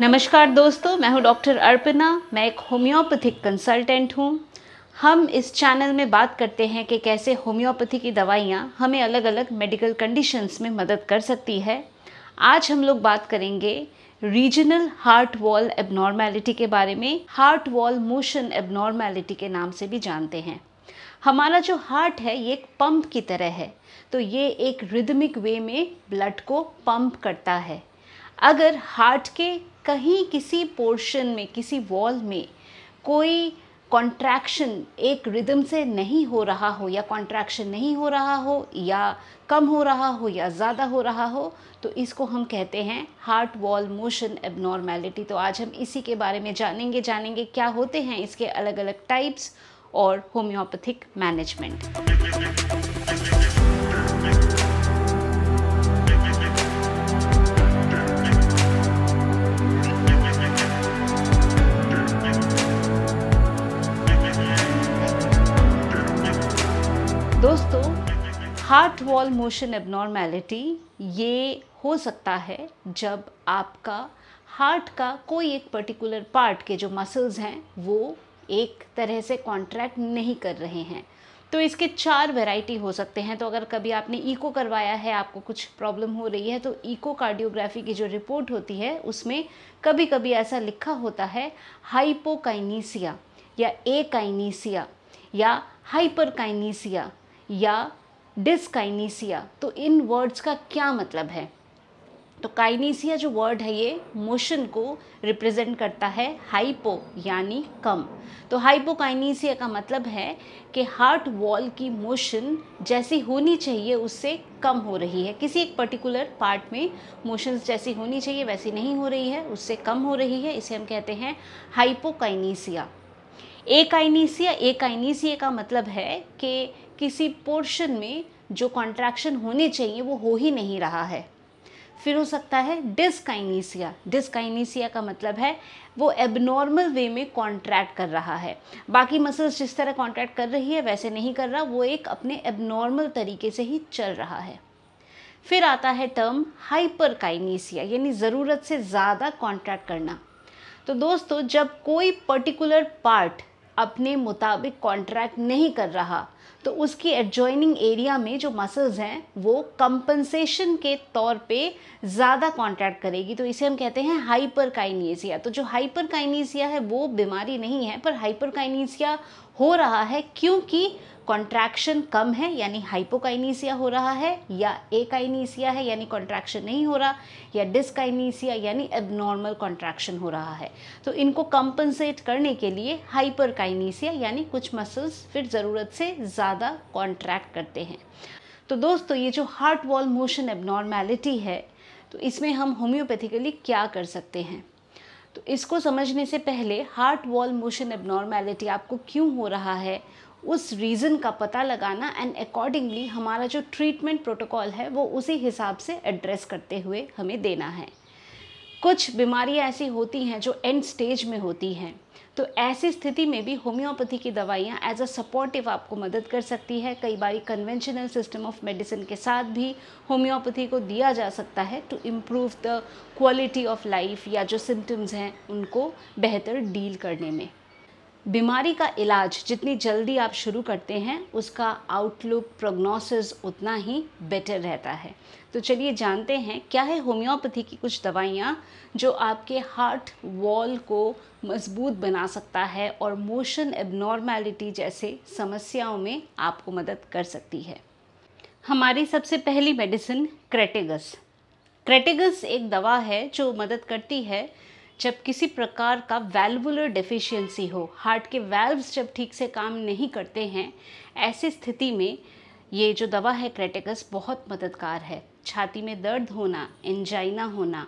नमस्कार दोस्तों मैं हूं डॉक्टर अर्पिना मैं एक होम्योपैथिक कंसल्टेंट हूं हम इस चैनल में बात करते हैं कि कैसे होम्योपैथी की दवाइयां हमें अलग अलग मेडिकल कंडीशंस में मदद कर सकती है आज हम लोग बात करेंगे रीजनल हार्ट वॉल एबनॉर्मेलिटी के बारे में हार्ट वॉल मोशन एबनॉर्मेलिटी के नाम से भी जानते हैं हमारा जो हार्ट है ये एक पंप की तरह है तो ये एक रिदमिक वे में ब्लड को पंप करता है अगर हार्ट के कहीं किसी पोर्शन में किसी वॉल में कोई कॉन्ट्रैक्शन एक रिदम से नहीं हो रहा हो या कॉन्ट्रैक्शन नहीं हो रहा हो या कम हो रहा हो या ज़्यादा हो रहा हो तो इसको हम कहते हैं हार्ट वॉल मोशन एबनॉर्मैलिटी तो आज हम इसी के बारे में जानेंगे जानेंगे क्या होते हैं इसके अलग अलग टाइप्स और होम्योपैथिक मैनेजमेंट दोस्तों हार्ट वॉल मोशन एबनॉर्मेलिटी ये हो सकता है जब आपका हार्ट का कोई एक पर्टिकुलर पार्ट के जो मसल्स हैं वो एक तरह से कॉन्ट्रैक्ट नहीं कर रहे हैं तो इसके चार वैरायटी हो सकते हैं तो अगर कभी आपने ईको करवाया है आपको कुछ प्रॉब्लम हो रही है तो ईको कार्डियोग्राफी की जो रिपोर्ट होती है उसमें कभी कभी ऐसा लिखा होता है हाइपोकाइनीसिया या ए काइनीसिया या हाइपरकाइनीसिया या डिसकाइनीसिया तो इन वर्ड्स का क्या मतलब है तो काइनीसिया जो वर्ड है ये मोशन को रिप्रेजेंट करता है हाइपो यानी कम तो हाइपोकाइनीसिया का मतलब है कि हार्ट वॉल की मोशन जैसी होनी चाहिए उससे कम हो रही है किसी एक पर्टिकुलर पार्ट में मोशंस जैसी होनी चाहिए वैसी नहीं हो रही है उससे कम हो रही है इसे हम कहते हैं हाइपोकाइनीसिया ए काइनीसिया का मतलब है कि किसी पोर्शन में जो कॉन्ट्रैक्शन होने चाहिए वो हो ही नहीं रहा है फिर हो सकता है डिसकाइनीसिया डिसकाइनीसिया का मतलब है वो एबनॉर्मल वे में कॉन्ट्रैक्ट कर रहा है बाकी मसल्स जिस तरह कॉन्ट्रैक्ट कर रही है वैसे नहीं कर रहा वो एक अपने एबनॉर्मल तरीके से ही चल रहा है फिर आता है टर्म हाइपरकाइनीसिया यानी ज़रूरत से ज़्यादा कॉन्ट्रैक्ट करना तो दोस्तों जब कोई पर्टिकुलर पार्ट अपने मुताबिक कॉन्ट्रैक्ट नहीं कर रहा तो उसकी एडजॉइनिंग एरिया में जो मसल्स हैं वो कंपनसेशन के तौर पे ज़्यादा कॉन्ट्रैक्ट करेगी तो इसे हम कहते हैं हाइपर काइनीसिया तो जो हाइपर काइनीसिया है वो बीमारी नहीं है पर हाइपर काइनीसिया हो रहा है क्योंकि कॉन्ट्रैक्शन कम है यानी हाइपोकाइनीसिया हो रहा है या एकाइनीसिया है यानी कॉन्ट्रैक्शन नहीं हो रहा या डिसकाइनीसिया यानी एबनॉर्मल कॉन्ट्रैक्शन हो रहा है तो इनको कंपनसेट करने के लिए हाइपरकाइनीसिया यानी कुछ मसल्स फिर ज़रूरत से ज़्यादा कॉन्ट्रैक्ट करते हैं तो दोस्तों ये जो हार्ट वॉल मोशन एबनॉर्मैलिटी है तो इसमें हम होम्योपैथिकली क्या कर सकते हैं तो इसको समझने से पहले हार्ट वॉल मोशन एबनॉर्मेलिटी आपको क्यों हो रहा है उस रीज़न का पता लगाना एंड अकॉर्डिंगली हमारा जो ट्रीटमेंट प्रोटोकॉल है वो उसी हिसाब से एड्रेस करते हुए हमें देना है कुछ बीमारियाँ ऐसी होती हैं जो एंड स्टेज में होती हैं तो ऐसी स्थिति में भी होम्योपैथी की दवाइयाँ एज अ सपोर्टिव आपको मदद कर सकती है कई बार कन्वेंशनल सिस्टम ऑफ मेडिसिन के साथ भी होम्योपैथी को दिया जा सकता है to improve the quality of life या जो सिम्टम्स हैं उनको बेहतर डील करने में बीमारी का इलाज जितनी जल्दी आप शुरू करते हैं उसका आउटलुक प्रोग्नोसिस उतना ही बेटर रहता है तो चलिए जानते हैं क्या है होम्योपैथी की कुछ दवाइयाँ जो आपके हार्ट वॉल को मजबूत बना सकता है और मोशन एबनॉर्मैलिटी जैसे समस्याओं में आपको मदद कर सकती है हमारी सबसे पहली मेडिसिन क्रेटेगस क्रेटेगस एक दवा है जो मदद करती है जब किसी प्रकार का वेल्वुलर डिफिशियंसी हो हार्ट के वेल्व्स जब ठीक से काम नहीं करते हैं ऐसी स्थिति में ये जो दवा है क्रेटिकस बहुत मददगार है छाती में दर्द होना एंजाइना होना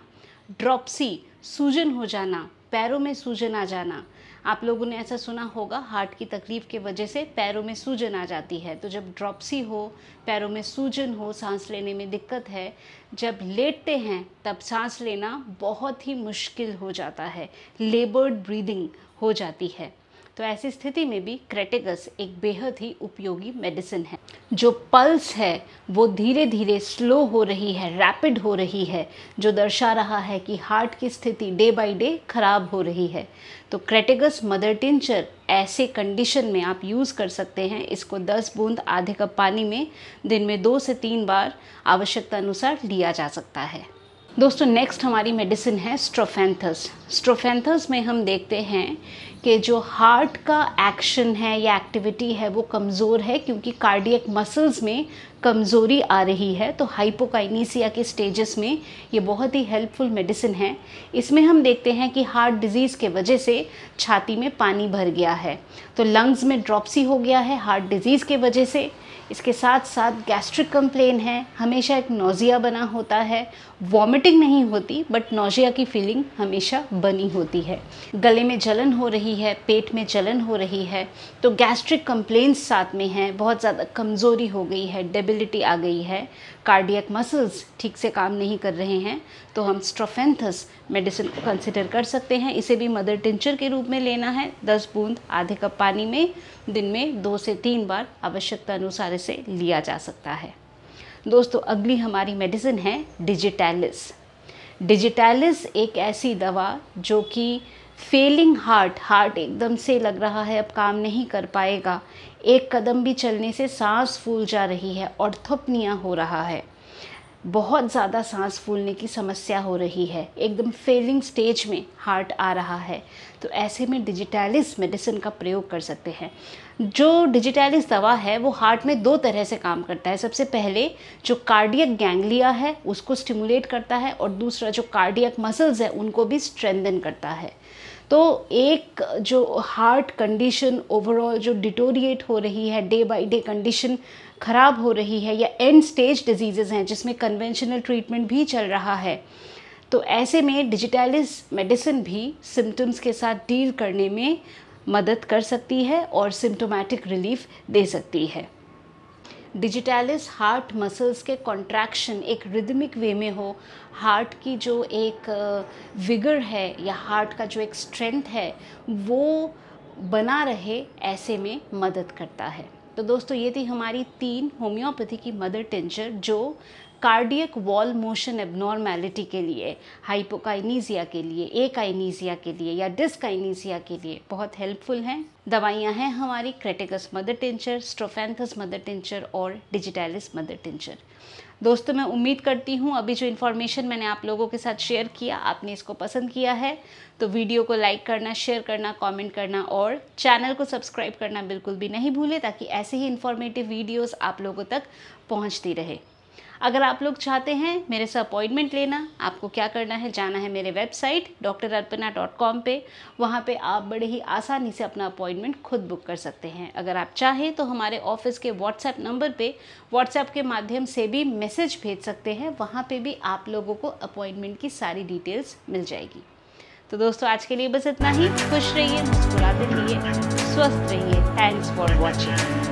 ड्रॉपसी सूजन हो जाना पैरों में सूजन आ जाना आप लोगों ने ऐसा सुना होगा हार्ट की तकलीफ के वजह से पैरों में सूजन आ जाती है तो जब ड्रॉपसी हो पैरों में सूजन हो सांस लेने में दिक्कत है जब लेटते हैं तब सांस लेना बहुत ही मुश्किल हो जाता है लेबर्ड ब्रीदिंग हो जाती है तो ऐसी स्थिति में भी क्रेटेगस एक बेहद ही उपयोगी मेडिसिन है जो पल्स है वो धीरे धीरे स्लो हो रही है रैपिड हो रही है जो दर्शा रहा है कि हार्ट की स्थिति डे बाय डे खराब हो रही है तो क्रेटेगस मदर टिंचर ऐसे कंडीशन में आप यूज़ कर सकते हैं इसको 10 बूंद आधे कप पानी में दिन में दो से तीन बार आवश्यकता अनुसार लिया जा सकता है दोस्तों नेक्स्ट हमारी मेडिसिन है स्ट्रोफेंथस स्ट्रोफेंथस में हम देखते हैं के जो हार्ट का एक्शन है या एक्टिविटी है वो कमज़ोर है क्योंकि कार्डियक मसल्स में कमज़ोरी आ रही है तो हाइपोकाइनीसिया के स्टेजेस में ये बहुत ही हेल्पफुल मेडिसिन है इसमें हम देखते हैं कि हार्ट डिजीज़ के वजह से छाती में पानी भर गया है तो लंग्स में ड्रॉपसी हो गया है हार्ट डिजीज़ के वजह से इसके साथ साथ गैस्ट्रिक कंप्लेन है हमेशा एक नोज़िया बना होता है वॉमिटिंग नहीं होती बट नोज़िया की फीलिंग हमेशा बनी होती है गले में जलन हो रही रही है पेट में जलन हो रही है तो गैस्ट्रिक कंप्लेंट्स साथ में हैं बहुत ज़्यादा कमज़ोरी हो गई है डेबिलिटी आ गई है कार्डियक मसल्स ठीक से काम नहीं कर रहे हैं तो हम स्ट्रोफेंथस मेडिसिन को कंसिडर कर सकते हैं इसे भी मदर टिंचर के रूप में लेना है दस बूंद आधे कप पानी में दिन में दो से तीन बार आवश्यकता अनुसार इसे लिया जा सकता है दोस्तों अगली हमारी मेडिसिन है डिजिटैलिस डिजिटैलिस एक ऐसी दवा जो कि फेलिंग हार्ट हार्ट एकदम से लग रहा है अब काम नहीं कर पाएगा एक कदम भी चलने से सांस फूल जा रही है और थपनिया हो रहा है बहुत ज़्यादा सांस फूलने की समस्या हो रही है एकदम फेलिंग स्टेज में हार्ट आ रहा है तो ऐसे में डिजिटालिस मेडिसिन का प्रयोग कर सकते हैं जो डिजिटालिस दवा है वो हार्ट में दो तरह से काम करता है सबसे पहले जो कार्डियक गैंगलिया है उसको स्टिमुलेट करता है और दूसरा जो कार्डियक मसल्स है उनको भी स्ट्रेंदन करता है तो एक जो हार्ट कंडीशन ओवरऑल जो डिटोरिएट हो रही है डे बाई डे कंडीशन ख़राब हो रही है या एंड स्टेज डिजीज़ हैं जिसमें कन्वेंशनल ट्रीटमेंट भी चल रहा है तो ऐसे में डिजिटालिस मेडिसिन भी सिम्टम्स के साथ डील करने में मदद कर सकती है और सिम्टोमेटिक रिलीफ दे सकती है डिजिटलिस हार्ट मसल्स के कॉन्ट्रैक्शन एक रिदमिक वे में हो हार्ट की जो एक विगर uh, है या हार्ट का जो एक स्ट्रेंथ है वो बना रहे ऐसे में मदद करता है तो दोस्तों ये थी हमारी तीन होम्योपैथी की मदर टेंचर जो कार्डियक वॉल मोशन एबनॉर्मैलिटी के लिए हाइपोकाइनीजिया के लिए एकाइनीजिया के लिए या डिस्काइनीजिया के लिए बहुत हेल्पफुल हैं दवाइयाँ हैं हमारी crataegus mother tincture strophanthus mother tincture और डिजिटैलिस मदर टिंचर दोस्तों मैं उम्मीद करती हूँ अभी जो इन्फॉर्मेशन मैंने आप लोगों के साथ शेयर किया आपने इसको पसंद किया है तो वीडियो को लाइक करना शेयर करना कमेंट करना और चैनल को सब्सक्राइब करना बिल्कुल भी नहीं भूलें ताकि ऐसे ही इन्फॉर्मेटिव वीडियोस आप लोगों तक पहुँचती रहे अगर आप लोग चाहते हैं मेरे से अपॉइंटमेंट लेना आपको क्या करना है जाना है मेरे website doctor Arpana dot com पर वहाँ पर आप बड़े ही आसानी से अपना अपॉइंटमेंट खुद बुक कर सकते हैं अगर आप चाहें तो हमारे ऑफिस के व्हाट्सएप नंबर पर व्हाट्सएप के माध्यम से भी मैसेज भेज सकते हैं वहाँ पर भी आप लोगों को अपॉइंटमेंट की सारी डिटेल्स मिल जाएगी तो दोस्तों आज के लिए बस इतना ही खुश रहिए मुस्कुराते रहिए स्वस्थ रहिए थैंक्स फॉर वॉचिंग